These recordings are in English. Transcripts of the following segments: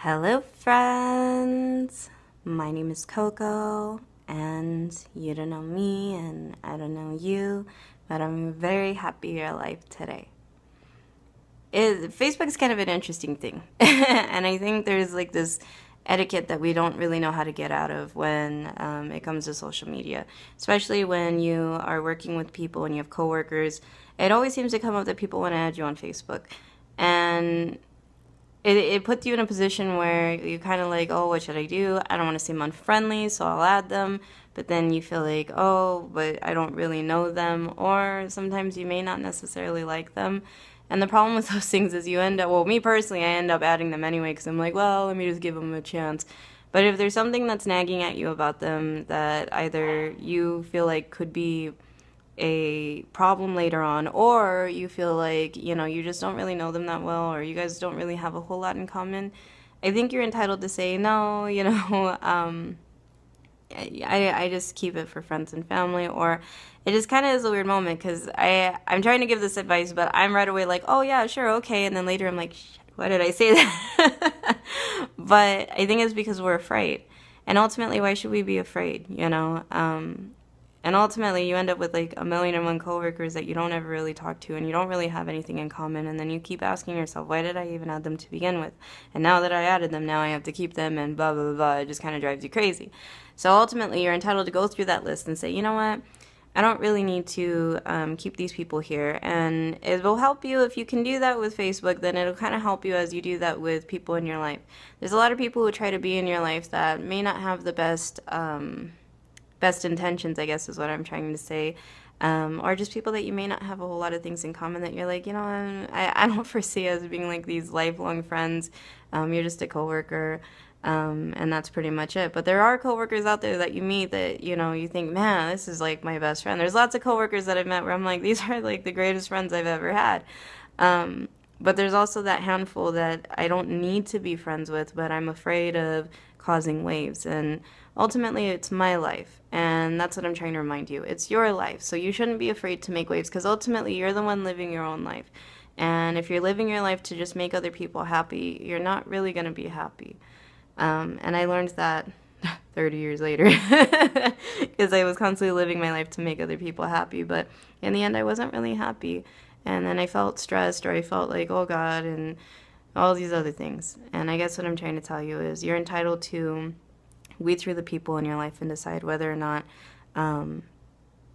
Hello, friends. My name is Coco, and you don't know me, and I don't know you, but I'm very happy you're alive today. It, is kind of an interesting thing, and I think there's like this etiquette that we don't really know how to get out of when um, it comes to social media, especially when you are working with people and you have coworkers. It always seems to come up that people want to add you on Facebook, and it, it puts you in a position where you're kind of like, oh, what should I do? I don't want to seem unfriendly, so I'll add them. But then you feel like, oh, but I don't really know them. Or sometimes you may not necessarily like them. And the problem with those things is you end up, well, me personally, I end up adding them anyway because I'm like, well, let me just give them a chance. But if there's something that's nagging at you about them that either you feel like could be a problem later on or you feel like you know you just don't really know them that well or you guys don't really have a whole lot in common i think you're entitled to say no you know um, I, I just keep it for friends and family or it just kind of is a weird moment because I I'm trying to give this advice but I'm right away like oh yeah sure okay and then later I'm like why did I say that but I think it's because we're afraid and ultimately why should we be afraid you know um, and ultimately, you end up with like a million and one coworkers that you don't ever really talk to and you don't really have anything in common. And then you keep asking yourself, why did I even add them to begin with? And now that I added them, now I have to keep them and blah, blah, blah. blah. It just kind of drives you crazy. So ultimately, you're entitled to go through that list and say, you know what? I don't really need to um, keep these people here. And it will help you if you can do that with Facebook, then it'll kind of help you as you do that with people in your life. There's a lot of people who try to be in your life that may not have the best. Um, best intentions, I guess, is what I'm trying to say. Um, or just people that you may not have a whole lot of things in common that you're like, you know, I, I don't foresee as being like these lifelong friends. Um, you're just a coworker. Um, and that's pretty much it. But there are coworkers out there that you meet that you know you think, man, this is like my best friend. There's lots of coworkers that I've met where I'm like, these are like the greatest friends I've ever had. Um, but there's also that handful that I don't need to be friends with, but I'm afraid of causing waves. And ultimately, it's my life. And that's what I'm trying to remind you. It's your life. So you shouldn't be afraid to make waves because ultimately, you're the one living your own life. And if you're living your life to just make other people happy, you're not really going to be happy. Um, and I learned that 30 years later because I was constantly living my life to make other people happy. But in the end, I wasn't really happy and then I felt stressed or I felt like, oh God, and all these other things. And I guess what I'm trying to tell you is you're entitled to weed through the people in your life and decide whether or not, um,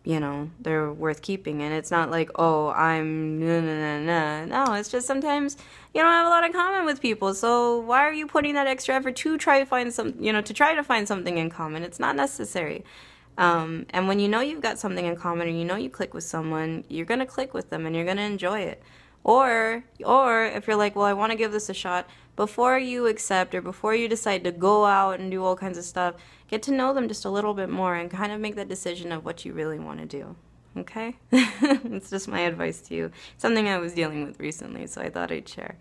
you know, they're worth keeping. And it's not like, oh, I'm no, no, no, no. No, it's just sometimes you don't have a lot in common with people. So why are you putting that extra effort to try to find some, you know, to try to find something in common? It's not necessary. Um, and when you know you've got something in common or you know you click with someone, you're going to click with them and you're going to enjoy it. Or, or if you're like, well, I want to give this a shot, before you accept or before you decide to go out and do all kinds of stuff, get to know them just a little bit more and kind of make that decision of what you really want to do. Okay? it's just my advice to you. Something I was dealing with recently, so I thought I'd share.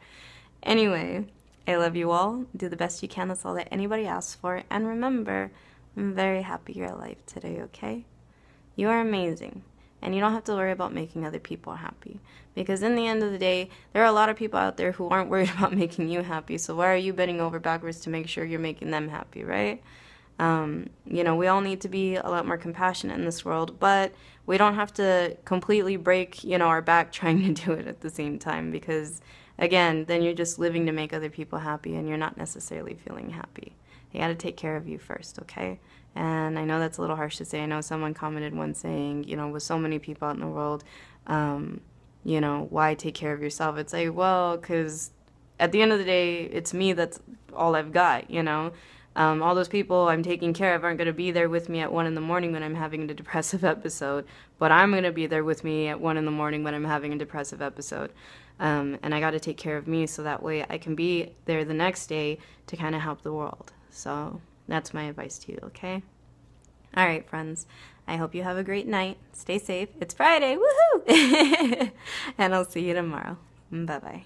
Anyway, I love you all. Do the best you can. That's all that anybody asks for. And remember, I'm very happy you're alive today, okay? You are amazing. And you don't have to worry about making other people happy. Because in the end of the day, there are a lot of people out there who aren't worried about making you happy. So why are you bending over backwards to make sure you're making them happy, right? Um, you know, we all need to be a lot more compassionate in this world, but we don't have to completely break, you know, our back trying to do it at the same time because, again, then you're just living to make other people happy and you're not necessarily feeling happy they got to take care of you first, okay? And I know that's a little harsh to say. I know someone commented once saying, you know, with so many people out in the world, um, you know, why take care of yourself? It's like, well, because at the end of the day, it's me that's all I've got, you know? Um, all those people I'm taking care of aren't going to be there with me at 1 in the morning when I'm having a depressive episode, but I'm going to be there with me at 1 in the morning when I'm having a depressive episode. Um, and I got to take care of me so that way I can be there the next day to kind of help the world. So that's my advice to you, okay? All right, friends. I hope you have a great night. Stay safe. It's Friday. Woohoo! and I'll see you tomorrow. Bye bye.